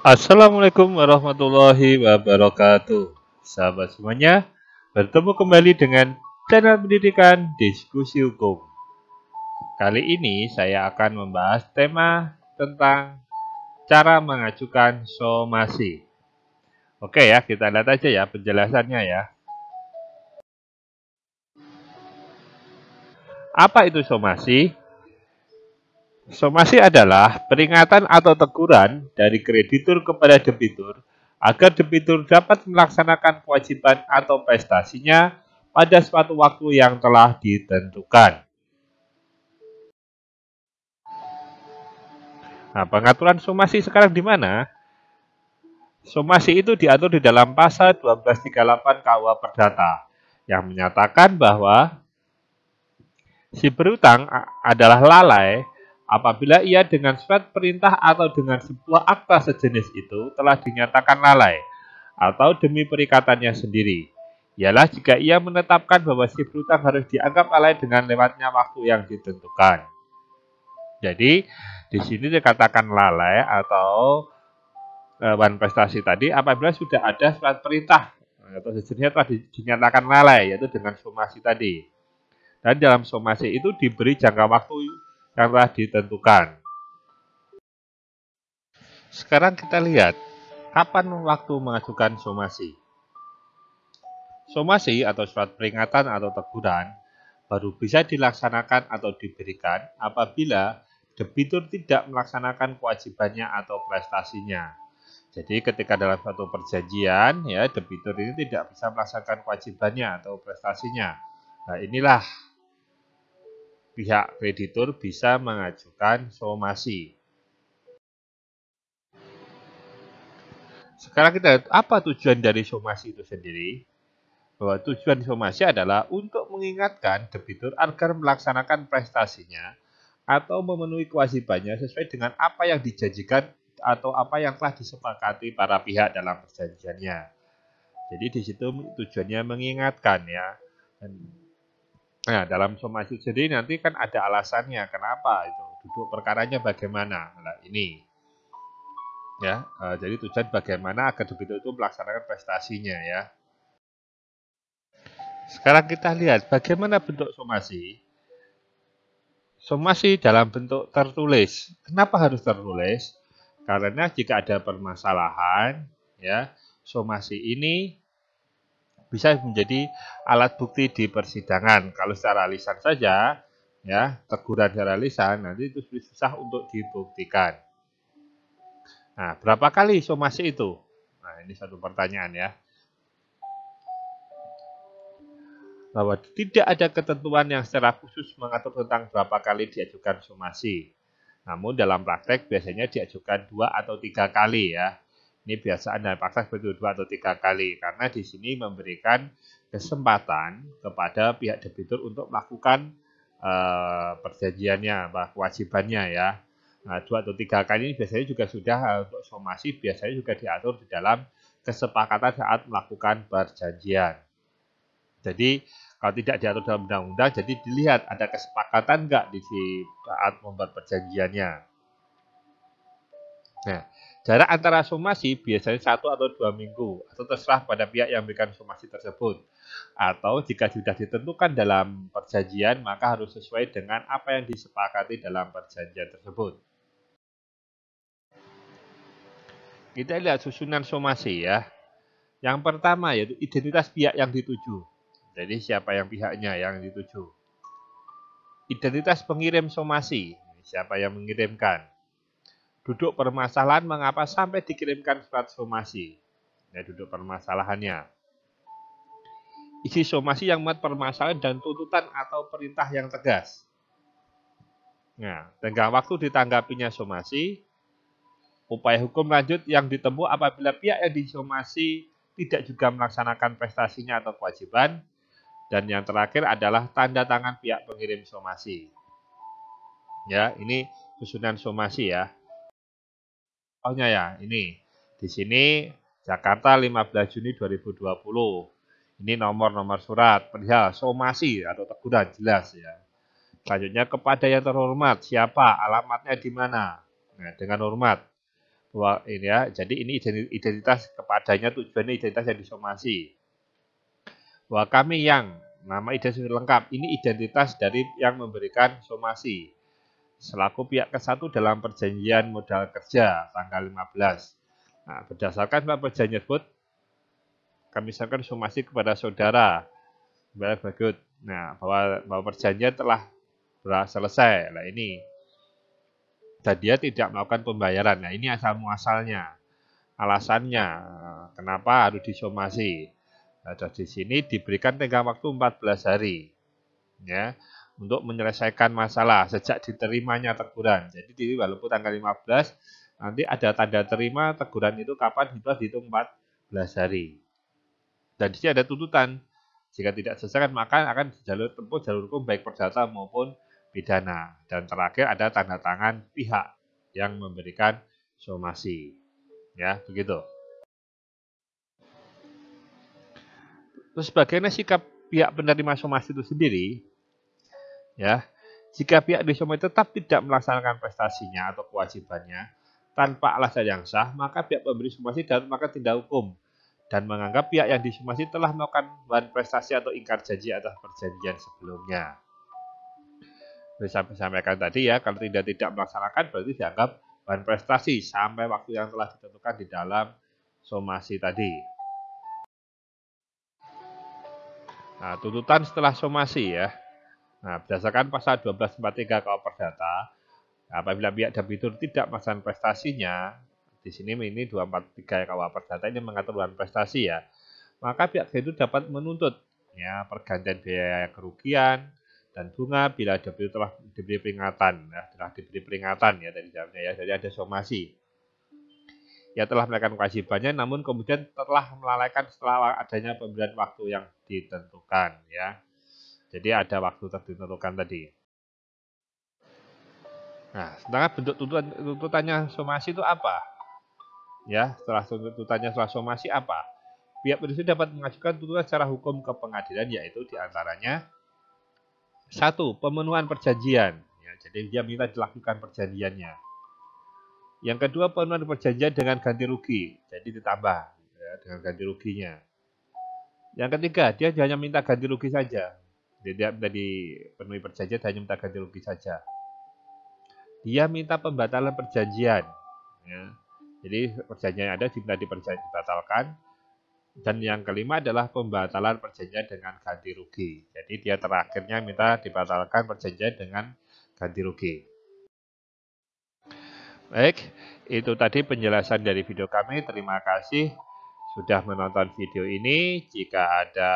Assalamualaikum warahmatullahi wabarakatuh Sahabat semuanya Bertemu kembali dengan channel pendidikan diskusi hukum Kali ini saya akan membahas tema tentang Cara mengajukan somasi Oke ya kita lihat aja ya penjelasannya ya Apa itu somasi? Somasi adalah peringatan atau teguran dari kreditur kepada debitur agar debitur dapat melaksanakan kewajiban atau prestasinya pada suatu waktu yang telah ditentukan. Nah, pengaturan somasi sekarang di mana? Somasi itu diatur di dalam pasal 1238 KUA Perdata yang menyatakan bahwa si berutang adalah lalai apabila ia dengan surat perintah atau dengan sebuah akta sejenis itu telah dinyatakan lalai atau demi perikatannya sendiri. Ialah jika ia menetapkan bahwa si berutang harus dianggap lalai dengan lewatnya waktu yang ditentukan. Jadi, di sini dikatakan lalai atau lawan e, prestasi tadi apabila sudah ada surat perintah atau sejenisnya telah dinyatakan lalai yaitu dengan somasi tadi. Dan dalam somasi itu diberi jangka waktu yang telah ditentukan. Sekarang kita lihat, kapan waktu mengajukan somasi. Somasi atau surat peringatan atau teguran baru bisa dilaksanakan atau diberikan apabila debitur tidak melaksanakan kewajibannya atau prestasinya. Jadi ketika dalam suatu perjanjian ya debitur ini tidak bisa melaksanakan kewajibannya atau prestasinya. Nah, inilah pihak kreditur bisa mengajukan somasi. Sekarang kita lihat apa tujuan dari somasi itu sendiri. Bahwa tujuan somasi adalah untuk mengingatkan debitur agar melaksanakan prestasinya atau memenuhi kewajibannya sesuai dengan apa yang dijanjikan atau apa yang telah disepakati para pihak dalam perjanjiannya. Jadi di situ tujuannya mengingatkan ya. Nah, dalam somasi jadi nanti kan ada alasannya kenapa itu duduk perkaranya bagaimana nah, ini ya eh, jadi tujuan bagaimana agar debitur itu melaksanakan prestasinya ya sekarang kita lihat bagaimana bentuk somasi somasi dalam bentuk tertulis kenapa harus tertulis karena jika ada permasalahan ya somasi ini bisa menjadi alat bukti di persidangan. Kalau secara lisan saja, ya teguran secara lisan nanti itu susah untuk dibuktikan. Nah, berapa kali somasi itu? Nah, ini satu pertanyaan ya. Bahwa tidak ada ketentuan yang secara khusus mengatur tentang berapa kali diajukan somasi. Namun dalam praktek biasanya diajukan dua atau tiga kali ya ini biasa Anda paksa seperti itu dua atau tiga kali karena di sini memberikan kesempatan kepada pihak debitur untuk melakukan uh, perjanjiannya, kewajibannya ya. Nah, dua atau tiga kali ini biasanya juga sudah eh, untuk somasi biasanya juga diatur di dalam kesepakatan saat melakukan perjanjian. Jadi kalau tidak diatur dalam undang-undang, jadi dilihat ada kesepakatan enggak di saat membuat perjanjiannya. Nah, Jarak antara somasi biasanya satu atau dua minggu, atau terserah pada pihak yang memberikan somasi tersebut. Atau jika sudah ditentukan dalam perjanjian, maka harus sesuai dengan apa yang disepakati dalam perjanjian tersebut. Kita lihat susunan somasi ya. Yang pertama yaitu identitas pihak yang dituju. Jadi siapa yang pihaknya yang dituju. Identitas pengirim somasi, siapa yang mengirimkan duduk permasalahan mengapa sampai dikirimkan surat somasi. Ya, duduk permasalahannya. Isi somasi yang membuat permasalahan dan tuntutan atau perintah yang tegas. Nah, tenggang waktu ditanggapinya somasi, upaya hukum lanjut yang ditempuh apabila pihak yang disomasi tidak juga melaksanakan prestasinya atau kewajiban, dan yang terakhir adalah tanda tangan pihak pengirim somasi. Ya, ini susunan somasi ya. Ohnya ya, ini. Di sini Jakarta 15 Juni 2020. Ini nomor-nomor surat, perihal somasi atau teguran jelas ya. Selanjutnya kepada yang terhormat, siapa, alamatnya di mana? Nah, dengan hormat. Wah, ini ya. Jadi ini identitas kepadanya tujuannya identitas yang disomasi. Wah, kami yang nama identitas lengkap. Ini identitas dari yang memberikan somasi selaku pihak ke-1 dalam perjanjian modal kerja tanggal 15. Nah, berdasarkan perjanjian tersebut, kami sampaikan somasi kepada saudara Barat Bagut. Nah, bahwa, bahwa perjanjian telah selesai. Nah, ini. Dan dia tidak melakukan pembayaran. Nah, ini asal muasalnya. Alasannya, kenapa harus disomasi. Nah, di sini diberikan tenggang waktu 14 hari. Ya untuk menyelesaikan masalah sejak diterimanya teguran. Jadi di walaupun tanggal 15 nanti ada tanda terima teguran itu kapan hibah dihitung 14 hari. Dan di sini ada tuntutan. Jika tidak selesaikan maka akan jalur tempuh jalur hukum baik perdata maupun pidana. Dan terakhir ada tanda tangan pihak yang memberikan somasi. Ya, begitu. Terus bagaimana sikap pihak penerima somasi itu sendiri? ya. Jika pihak dishomai tetap tidak melaksanakan prestasinya atau kewajibannya tanpa alasan yang sah, maka pihak pemberi somasi dan maka tindak hukum dan menganggap pihak yang disomasi telah melakukan bahan prestasi atau ingkar janji atas perjanjian sebelumnya. Saya sampaikan tadi ya, kalau tidak tidak melaksanakan berarti dianggap bahan prestasi sampai waktu yang telah ditentukan di dalam somasi tadi. Nah, tuntutan setelah somasi ya. Nah, berdasarkan pasal 1243 KUH Perdata, apabila pihak debitur tidak melaksanakan prestasinya, di sini ini 243 KUH Perdata ini mengatur luar prestasi ya, maka pihak debitur dapat menuntut ya pergantian biaya kerugian dan bunga bila debitur telah diberi peringatan ya, telah diberi peringatan ya dari jamnya ya jadi ada somasi ya telah melakukan kewajibannya namun kemudian telah melalaikan setelah adanya pemberian waktu yang ditentukan ya jadi ada waktu tertentukan tadi. Nah, sedangkan bentuk tuntutan, tuntutannya somasi itu apa? Ya, setelah tuntutannya setelah somasi apa? Pihak berisi dapat mengajukan tuntutan secara hukum ke pengadilan, yaitu diantaranya satu pemenuhan perjanjian. Ya, jadi dia minta dilakukan perjanjiannya. Yang kedua pemenuhan perjanjian dengan ganti rugi, jadi ditambah ya, dengan ganti ruginya. Yang ketiga, dia hanya minta ganti rugi saja, jadi tidak dipenuhi perjanjian hanya minta ganti rugi saja. Dia minta pembatalan perjanjian. Ya. Jadi perjanjian yang ada diminta dibatalkan. Dan yang kelima adalah pembatalan perjanjian dengan ganti rugi. Jadi dia terakhirnya minta dibatalkan perjanjian dengan ganti rugi. Baik, itu tadi penjelasan dari video kami. Terima kasih sudah menonton video ini. Jika ada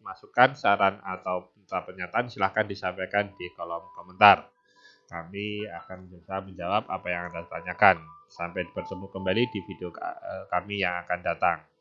masukan, saran, atau pernyataan silahkan disampaikan di kolom komentar. Kami akan berusaha menjawab apa yang Anda tanyakan. Sampai bertemu kembali di video eh, kami yang akan datang.